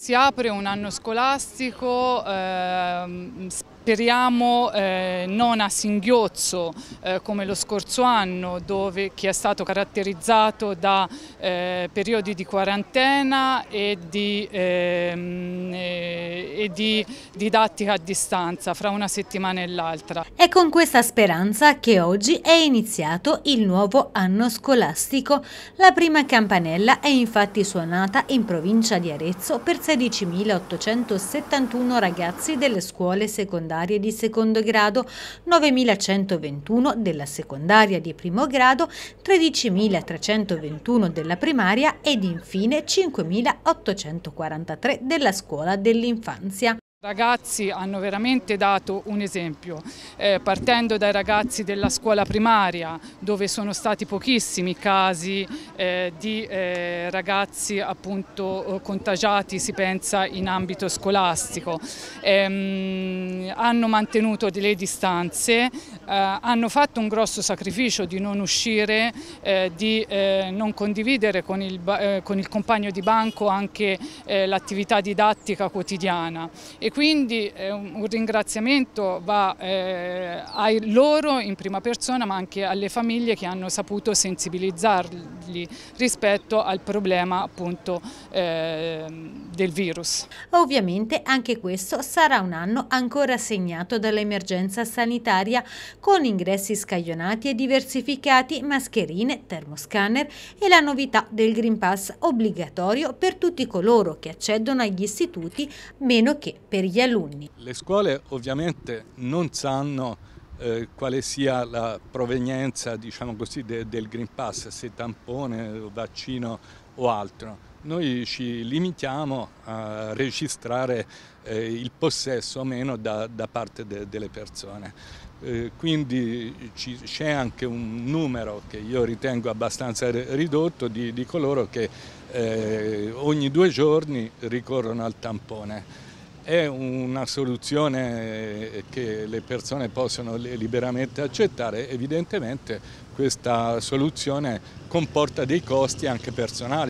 Si apre un anno scolastico eh, Speriamo eh, non a singhiozzo eh, come lo scorso anno dove, che è stato caratterizzato da eh, periodi di quarantena e, di, ehm, eh, e di didattica a distanza fra una settimana e l'altra. È con questa speranza che oggi è iniziato il nuovo anno scolastico. La prima campanella è infatti suonata in provincia di Arezzo per 16.871 ragazzi delle scuole secondarie secondarie di secondo grado, 9.121 della secondaria di primo grado, 13.321 della primaria ed infine 5.843 della scuola dell'infanzia ragazzi hanno veramente dato un esempio, eh, partendo dai ragazzi della scuola primaria dove sono stati pochissimi casi eh, di eh, ragazzi appunto eh, contagiati, si pensa in ambito scolastico, ehm, hanno mantenuto delle distanze, eh, hanno fatto un grosso sacrificio di non uscire, eh, di eh, non condividere con il, con il, compagno di banco anche l'attività didattica quotidiana e quindi un ringraziamento va a loro in prima persona ma anche alle famiglie che hanno saputo sensibilizzarli fargli rispetto al problema appunto eh, del virus. Ovviamente anche questo sarà un anno ancora segnato dall'emergenza sanitaria con ingressi scaglionati e diversificati, mascherine, termoscanner e la novità del Green Pass obbligatorio per tutti coloro che accedono agli istituti meno che per gli alunni. Le scuole ovviamente non sanno eh, quale sia la provenienza diciamo così, de, del Green Pass, se tampone, vaccino o altro. Noi ci limitiamo a registrare eh, il possesso o meno da, da parte de, delle persone. Eh, quindi c'è anche un numero che io ritengo abbastanza ridotto di, di coloro che eh, ogni due giorni ricorrono al tampone è una soluzione eh, che le persone possono liberamente accettare, evidentemente questa soluzione comporta dei costi anche personali.